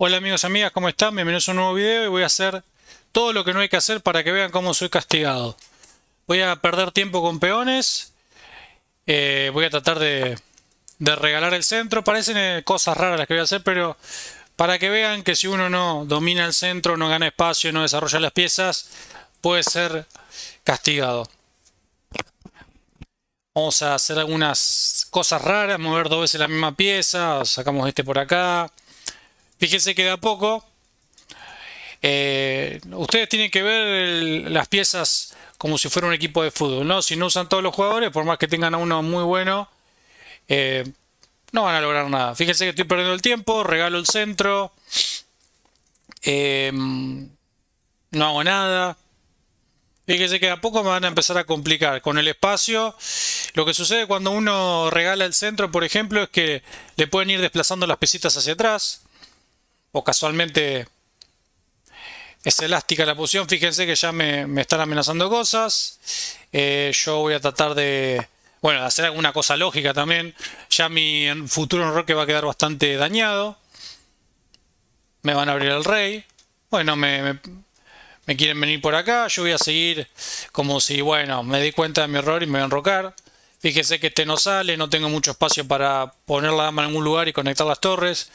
Hola amigos y amigas, ¿cómo están? Bienvenidos a un nuevo video y voy a hacer todo lo que no hay que hacer para que vean cómo soy castigado. Voy a perder tiempo con peones, eh, voy a tratar de, de, regalar el centro. Parecen eh, cosas raras las que voy a hacer, pero para que vean que si uno no domina el centro, no gana espacio, no desarrolla las piezas, puede ser castigado. Vamos a hacer algunas cosas raras, mover dos veces la misma pieza, sacamos este por acá, Fíjense que de a poco eh, ustedes tienen que ver las piezas como si fuera un equipo de fútbol, Si no usan todos los jugadores, por más que tengan a uno muy bueno, eh, no van a lograr nada. Fíjense que estoy perdiendo el tiempo, regalo el centro, eh, no hago nada. Fíjense que de a poco me van a empezar a complicar con el espacio. Lo que sucede cuando uno regala el centro, por ejemplo, es que le pueden ir desplazando las pesitas hacia atrás o casualmente es elástica la posición. Fíjense que ya me, están amenazando cosas. Eh, yo voy a tratar de, bueno, hacer alguna cosa lógica también. Ya mi futuro enroque va a quedar bastante dañado. Me van a abrir el rey. Bueno, me, me, quieren venir por acá. Yo voy a seguir como si, bueno, me di cuenta de mi error y me voy a enrocar. Fíjense que este no sale, no tengo mucho espacio para poner la dama en algún lugar y conectar las torres.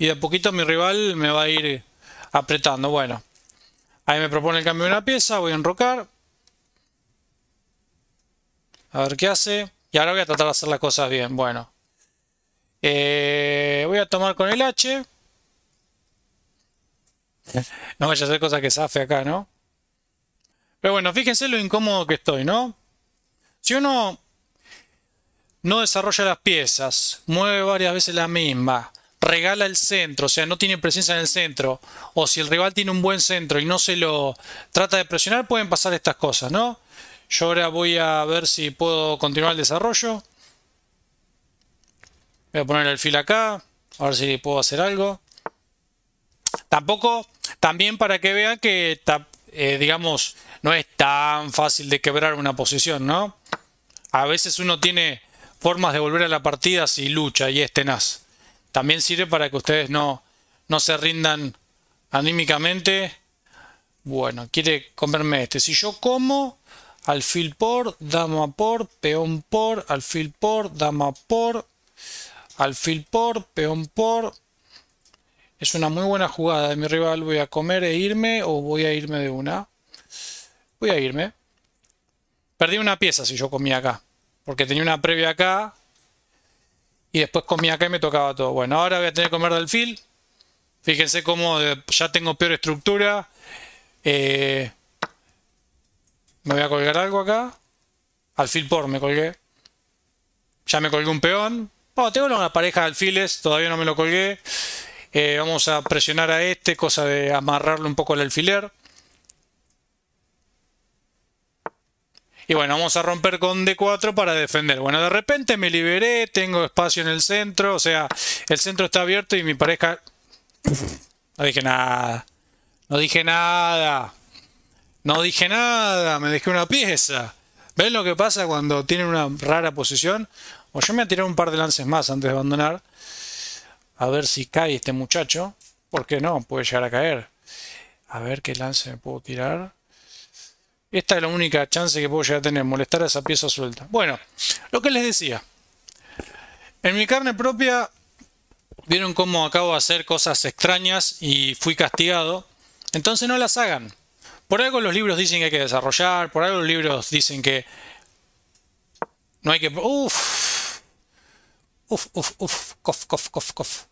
Y de a poquito mi rival me va a ir apretando. Bueno, ahí me propone el cambio de una pieza. Voy a enrocar. A ver qué hace. Y ahora voy a tratar de hacer las cosas bien. Bueno. Eh, voy a tomar con el H. No vaya a hacer cosas que safe acá, ¿no? Pero bueno, fíjense lo incómodo que estoy, ¿no? Si uno no desarrolla las piezas, mueve varias veces la misma, regala el centro, o sea, no tiene presencia en el centro, o si el rival tiene un buen centro y no se lo trata de presionar, pueden pasar estas cosas, ¿no? Yo ahora voy a ver si puedo continuar el desarrollo. Voy a poner el fil acá, a ver si puedo hacer algo. Tampoco, también para que vean que, eh, digamos, no es tan fácil de quebrar una posición, ¿no? A veces uno tiene formas de volver a la partida si lucha y es tenaz. También sirve para que ustedes no, se rindan anímicamente. Bueno, quiere comerme este. Si yo como, alfil por, dama por, peón por, alfil por, dama por, alfil por, peón por. Es una muy buena jugada de mi rival. Voy a comer e irme o voy a irme de una. Voy a irme. Perdí una pieza si yo comía acá. Porque tenía una previa acá y después comía acá y me tocaba todo. Bueno, ahora voy a tener que comer alfil. Fíjense cómo eh, ya tengo peor estructura. Eh, me voy a colgar algo acá. Alfil por me colgué. Ya me colgué un peón. Oh, tengo una pareja de alfiles, todavía no me lo colgué. Eh, vamos a presionar a este, cosa de amarrarlo un poco el alfiler. Y bueno, vamos a romper con D4 para defender. Bueno, de repente me liberé, tengo espacio en el centro, o sea, el centro está abierto y mi pareja... No dije nada. No dije nada. No dije nada, me dejé una pieza. ¿Ven lo que pasa cuando tienen una rara posición? O yo me voy a tirar un par de lances más antes de abandonar. A ver si cae este muchacho. ¿Por qué no? Puede llegar a caer. A ver qué lance me puedo tirar. Esta es la única chance que puedo llegar a tener, molestar a esa pieza suelta. Bueno, lo que les decía. En mi carne propia, vieron cómo acabo de hacer cosas extrañas y fui castigado. Entonces no las hagan. Por algo los libros dicen que hay que desarrollar, por algo los libros dicen que no hay que... Uf, uf, uf, uf, cof, cof, cof, cof.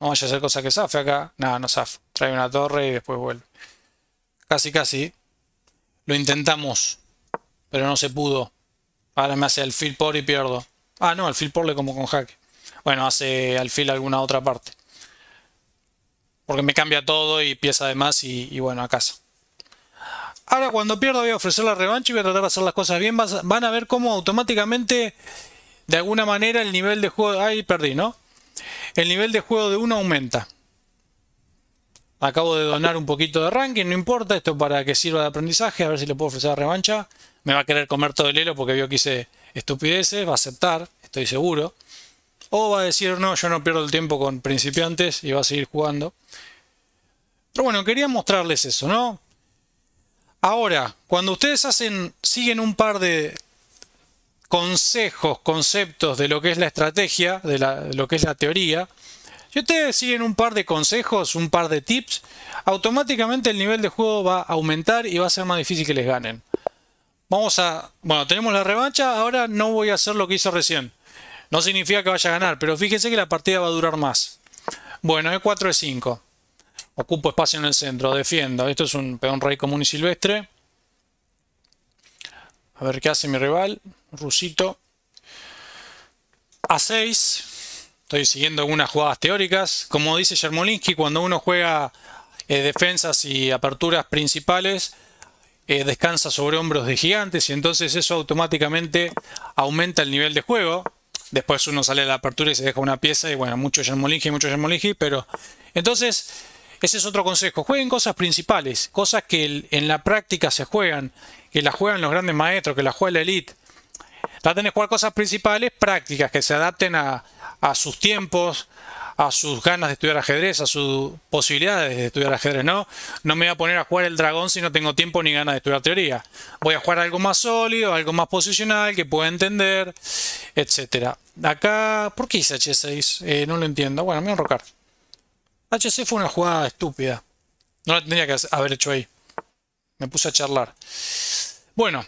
Vamos a hacer cosas que zafe acá. Nada, no zafe. Trae una torre y después vuelve. Casi, casi. Lo intentamos. Pero no se pudo. Ahora me hace alfil por y pierdo. Ah, no, alfil por le como con jaque. Bueno, hace alfil alguna otra parte. Porque me cambia todo y pieza de más y, bueno, a casa. Ahora cuando pierdo voy a ofrecer la revancha y voy a tratar de hacer las cosas bien. van a ver cómo automáticamente, de alguna manera, el nivel de juego... Ahí perdí, ¿no? el nivel de juego de uno aumenta. Acabo de donar un poquito de ranking, no importa, esto para que sirva de aprendizaje, a ver si le puedo ofrecer revancha. Me va a querer comer todo el hilo porque vio que hice estupideces, va a aceptar, estoy seguro. O va a decir, no, yo no pierdo el tiempo con principiantes y va a seguir jugando. Pero bueno, quería mostrarles eso, ¿no? Ahora, cuando ustedes hacen, siguen un par de consejos, conceptos de lo que es la estrategia, de, lo que es la teoría, si ustedes siguen un par de consejos, un par de tips, automáticamente el nivel de juego va a aumentar y va a ser más difícil que les ganen. Vamos a... Bueno, tenemos la revancha, ahora no voy a hacer lo que hizo recién. No significa que vaya a ganar, pero fíjense que la partida va a durar más. Bueno, E4, E5. Ocupo espacio en el centro, defiendo. Esto es un peón rey común y silvestre. A ver qué hace mi rival rusito a 6. Estoy siguiendo algunas jugadas teóricas. Como dice Yermolinsky, cuando uno juega eh, defensas y aperturas principales, eh, descansa sobre hombros de gigantes y entonces eso automáticamente aumenta el nivel de juego. Después uno sale a la apertura y se deja una pieza y bueno, mucho Yermolinsky, mucho Yermolinsky, pero entonces ese es otro consejo. Jueguen cosas principales, cosas que en la práctica se juegan, que las juegan los grandes maestros, que las juega la elite. Va a jugar cosas principales, prácticas, que se adapten a, sus tiempos, a sus ganas de estudiar ajedrez, a sus posibilidades de estudiar ajedrez, ¿no? No me voy a poner a jugar el dragón si no tengo tiempo ni ganas de estudiar teoría. Voy a jugar algo más sólido, algo más posicional, que pueda entender, etc. Acá, ¿por qué hice H6? Eh, no lo entiendo. Bueno, me voy a enrocar. H6 fue una jugada estúpida. No la tendría que haber hecho ahí. Me puse a charlar. Bueno,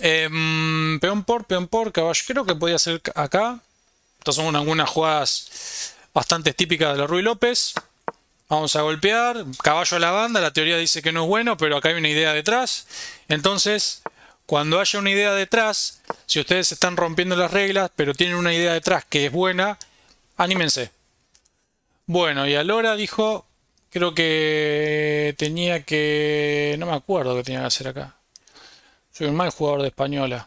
Em, peón por, peón por, caballo. Creo que podía ser acá. Estas son algunas jugadas bastante típicas de la Ruy López. Vamos a golpear. Caballo a la banda. La teoría dice que no es bueno, pero acá hay una idea detrás. Entonces, cuando haya una idea detrás, si ustedes están rompiendo las reglas, pero tienen una idea detrás que es buena, anímense. Bueno, y Alora dijo, creo que tenía que... No me acuerdo qué tenía que hacer acá. Soy un mal jugador de española.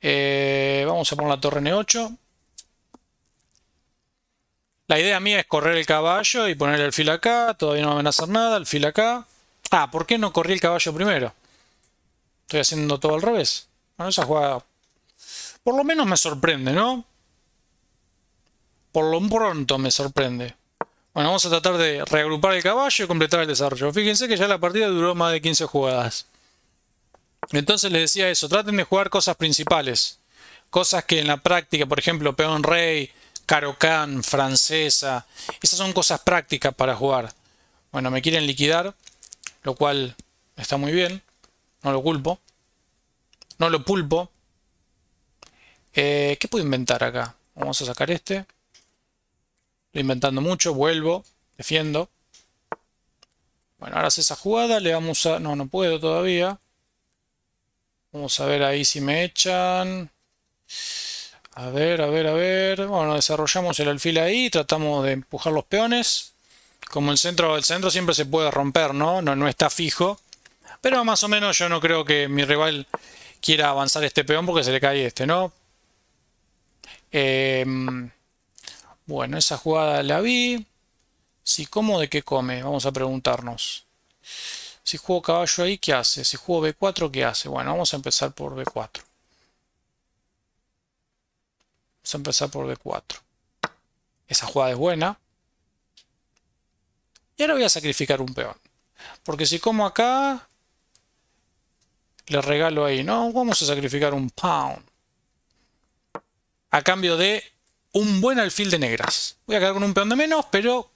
Eh, vamos a poner la torre N8. La idea mía es correr el caballo y poner el fil acá. Todavía no van a hacer nada. fil acá. Ah, ¿por qué no corrí el caballo primero? Estoy haciendo todo al revés. Bueno, esa jugada... Por lo menos me sorprende, ¿no? Por lo pronto me sorprende. Bueno, vamos a tratar de reagrupar el caballo y completar el desarrollo. Fíjense que ya la partida duró más de 15 jugadas. Entonces les decía eso, traten de jugar cosas principales, cosas que en la práctica, por ejemplo, peón rey, carocán, francesa, esas son cosas prácticas para jugar. Bueno, me quieren liquidar, lo cual está muy bien, no lo culpo, no lo pulpo. Eh, ¿Qué puedo inventar acá? Vamos a sacar este. Lo inventando mucho, vuelvo, defiendo. Bueno, ahora hace esa jugada, le vamos a... No, no puedo todavía. Vamos a ver ahí si me echan. A ver, a ver, a ver. Bueno, desarrollamos el alfil ahí, tratamos de empujar los peones. Como el centro, el centro siempre se puede romper, ¿no? ¿no? No está fijo. Pero más o menos yo no creo que mi rival quiera avanzar este peón porque se le cae este, ¿no? Em, bueno, esa jugada la vi. Si como de qué come, vamos a preguntarnos. Si juego caballo ahí, ¿qué hace? Si juego B4, ¿qué hace? Bueno, vamos a empezar por B4. Vamos a empezar por B4. Esa jugada es buena. Y ahora voy a sacrificar un peón. Porque si como acá, le regalo ahí, ¿no? Vamos a sacrificar un pound. A cambio de un buen alfil de negras. Voy a quedar con un peón de menos, pero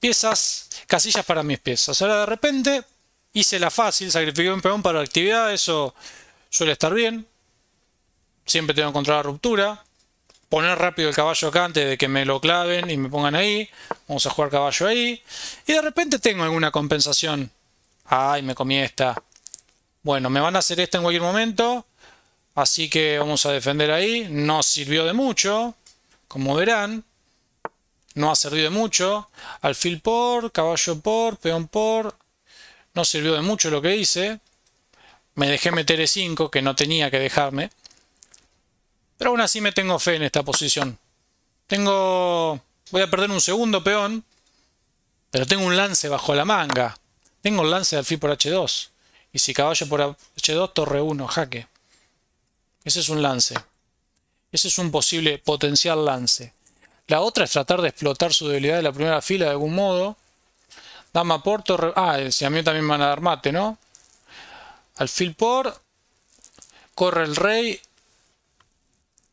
piezas, casillas para mis piezas. Ahora de repente hice la fácil, sacrifiqué un peón para la actividad, eso suele estar bien. Siempre tengo que encontrar la ruptura. Poner rápido el caballo acá antes de que me lo claven y me pongan ahí. Vamos a jugar caballo ahí. Y de repente tengo alguna compensación. Ay, me comí esta. Bueno, me van a hacer esta en cualquier momento. Así que vamos a defender ahí. No sirvió de mucho. Como verán no ha servido de mucho. Alfil por, caballo por, peón por. No sirvió de mucho lo que hice. Me dejé meter E5, que no tenía que dejarme. Pero aún así me tengo fe en esta posición. Tengo... Voy a perder un segundo peón. Pero tengo un lance bajo la manga. Tengo un lance de alfil por H2. Y si caballo por H2, torre 1, jaque. Ese es un lance. Ese es un posible potencial lance. La otra es tratar de explotar su debilidad de la primera fila de algún modo. Dama por torre... Ah, eh, si a mí también me van a dar mate, ¿no? Alfil por... Corre el rey.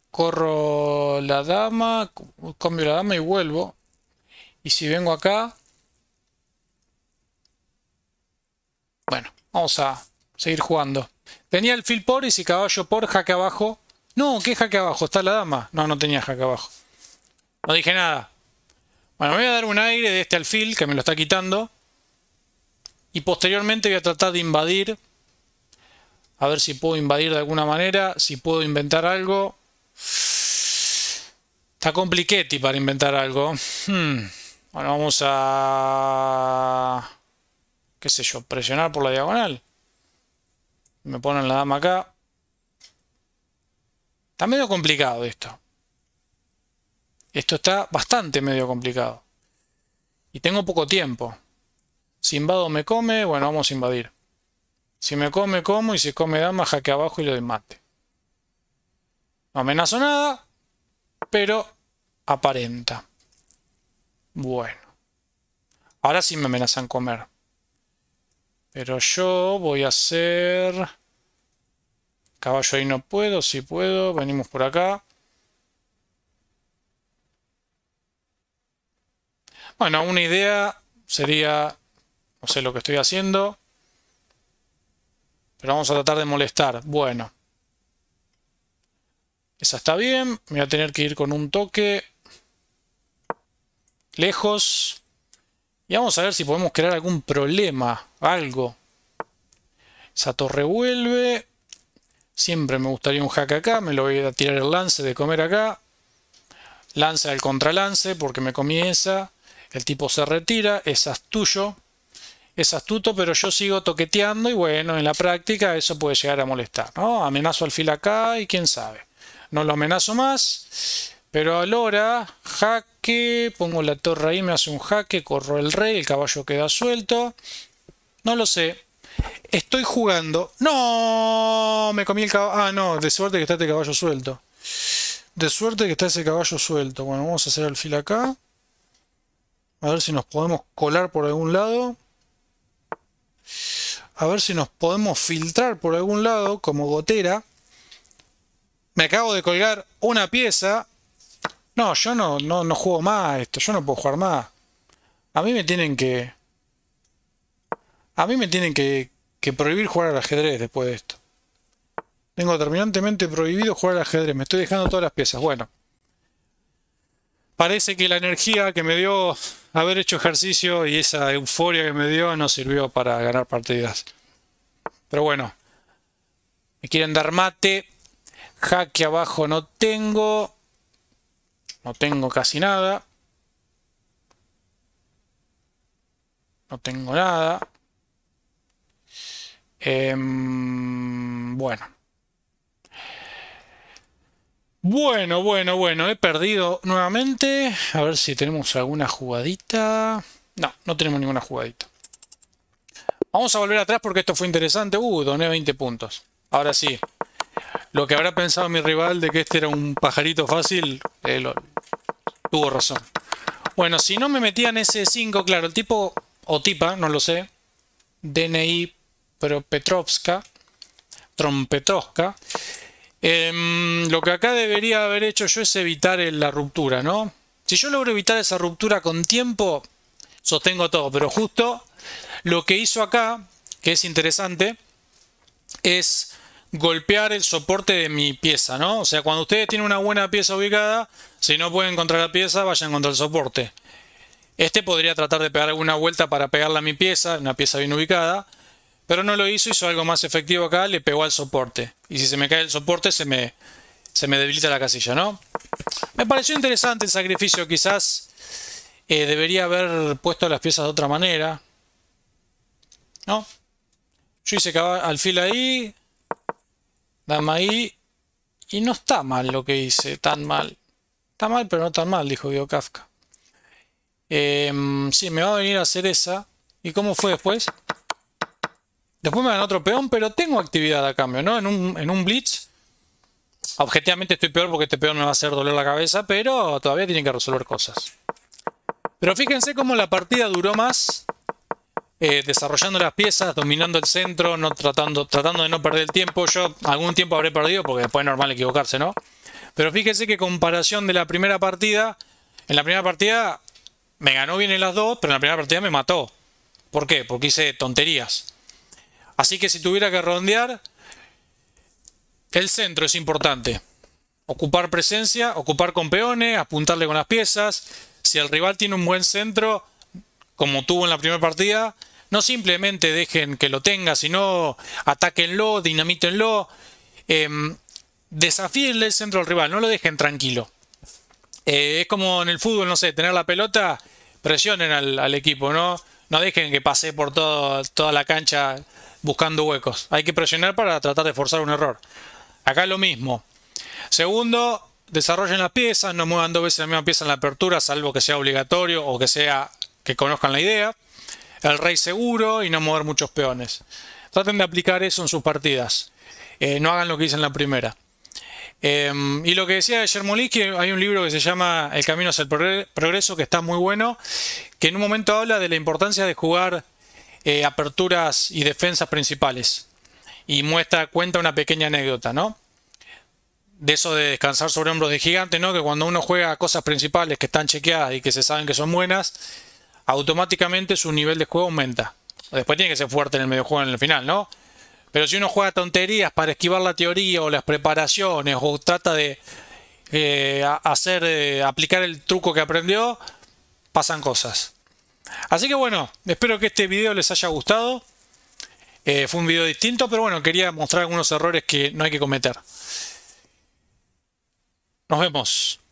Corro la dama. Cambio la dama y vuelvo. Y si vengo acá... Bueno, vamos a seguir jugando. Tenía el fil por y si caballo por, jaque abajo. No, ¿qué jaque abajo? Está la dama. No, no tenía jaque abajo. No dije nada. Bueno, me voy a dar un aire de este alfil que me lo está quitando. Y posteriormente voy a tratar de invadir. A ver si puedo invadir de alguna manera. Si puedo inventar algo. Está compliquete para inventar algo. Hmm. Bueno, vamos a... ¿Qué sé yo? Presionar por la diagonal. Me ponen la dama acá. Está medio complicado esto. Esto está bastante medio complicado. Y tengo poco tiempo. Si invado me come, bueno, vamos a invadir. Si me come, como. Y si come dama, jaque abajo y lo mate. No amenazo nada, pero aparenta. Bueno. Ahora sí me amenazan comer. Pero yo voy a hacer... Caballo ahí no puedo, si sí puedo. Venimos por acá. Bueno, una idea sería, no sé lo que estoy haciendo, pero vamos a tratar de molestar. Bueno, esa está bien, me voy a tener que ir con un toque lejos y vamos a ver si podemos crear algún problema, algo. Esa torre vuelve, siempre me gustaría un hack acá, me lo voy a tirar el lance de comer acá, lance al contralance porque me comienza. El tipo se retira, es astuto, es astuto, pero yo sigo toqueteando y bueno, en la práctica eso puede llegar a molestar, Amenazo al fil acá y quién sabe. No lo amenazo más, pero hora, jaque, pongo la torre ahí, me hace un jaque, corro el rey, el caballo queda suelto. No lo sé. Estoy jugando. ¡No! Me comí el caballo. Ah, no, de suerte que está este caballo suelto. De suerte que está ese caballo suelto. Bueno, vamos a hacer el fil acá. A ver si nos podemos colar por algún lado. A ver si nos podemos filtrar por algún lado como gotera. Me acabo de colgar una pieza. No, yo no, no, juego más esto. Yo no puedo jugar más. A mí me tienen que... A mí me tienen que, que prohibir jugar al ajedrez después de esto. Tengo terminantemente prohibido jugar al ajedrez. Me estoy dejando todas las piezas. Bueno. Parece que la energía que me dio haber hecho ejercicio y esa euforia que me dio no sirvió para ganar partidas. Pero bueno, me quieren dar mate. Jaque abajo no tengo. No tengo casi nada. No tengo nada. Em, bueno. Bueno, bueno, bueno, he perdido nuevamente. A ver si tenemos alguna jugadita. No, no tenemos ninguna jugadita. Vamos a volver atrás porque esto fue interesante. Uh, doné 20 puntos. Ahora sí. Lo que habrá pensado mi rival de que este era un pajarito fácil, él eh, tuvo razón. Bueno, si no me metían ese 5, claro, el tipo o tipa, no lo sé. DNI Propetrovska. Trompetrovska. Em, lo que acá debería haber hecho yo es evitar la ruptura, ¿no? Si yo logro evitar esa ruptura con tiempo, sostengo todo, pero justo lo que hizo acá, que es interesante, es golpear el soporte de mi pieza, ¿no? O sea, cuando ustedes tienen una buena pieza ubicada, si no pueden encontrar la pieza, vayan contra el soporte. Este podría tratar de pegar alguna vuelta para pegarla a mi pieza, una pieza bien ubicada, pero no lo hizo, hizo algo más efectivo acá, le pegó al soporte. Y si se me cae el soporte, se me, se me debilita la casilla, ¿no? Me pareció interesante el sacrificio, quizás eh, debería haber puesto las piezas de otra manera. ¿No? Yo hice alfil ahí, dama ahí, y no está mal lo que hice, tan mal. Está mal, pero no tan mal, dijo Guido Kafka. Eh, sí, me va a venir a hacer esa. ¿Y cómo fue después? Después me dan otro peón, pero tengo actividad a cambio, ¿no? En un, en un blitz. Objetivamente estoy peor porque este peón me va a hacer doler la cabeza, pero todavía tienen que resolver cosas. Pero fíjense cómo la partida duró más eh, desarrollando las piezas, dominando el centro, no tratando, tratando de no perder el tiempo. Yo algún tiempo habré perdido porque después es normal equivocarse, ¿no? Pero fíjense que comparación de la primera partida, en la primera partida me ganó bien en las dos, pero en la primera partida me mató. ¿Por qué? Porque hice tonterías. Así que si tuviera que rondear, el centro es importante. Ocupar presencia, ocupar con peones, apuntarle con las piezas. Si el rival tiene un buen centro, como tuvo en la primera partida, no simplemente dejen que lo tenga, sino atáquenlo, dinamítenlo. Em, desafíenle el centro al rival, no lo dejen tranquilo. Eh, es como en el fútbol, no sé, tener la pelota, presionen al, equipo, ¿no? No dejen que pase por toda la cancha buscando huecos. Hay que presionar para tratar de forzar un error. Acá lo mismo. Segundo, desarrollen las piezas, no muevan dos veces la misma pieza en la apertura, salvo que sea obligatorio o que sea que conozcan la idea. El rey seguro y no mover muchos peones. Traten de aplicar eso en sus partidas. Eh, no hagan lo que hice en la primera. Eh, y lo que decía que hay un libro que se llama El camino hacia el progreso, que está muy bueno, que en un momento habla de la importancia de jugar eh, aperturas y defensas principales. Y muestra, cuenta una pequeña anécdota, ¿no? De eso de descansar sobre hombros de gigante, ¿no? Que cuando uno juega cosas principales que están chequeadas y que se saben que son buenas, automáticamente su nivel de juego aumenta. Después tiene que ser fuerte en el medio juego en el final, ¿no? Pero si uno juega tonterías para esquivar la teoría o las preparaciones o trata de eh, hacer, eh, aplicar el truco que aprendió, pasan cosas. Así que bueno, espero que este video les haya gustado. Eh, fue un video distinto, pero bueno, quería mostrar algunos errores que no hay que cometer. Nos vemos.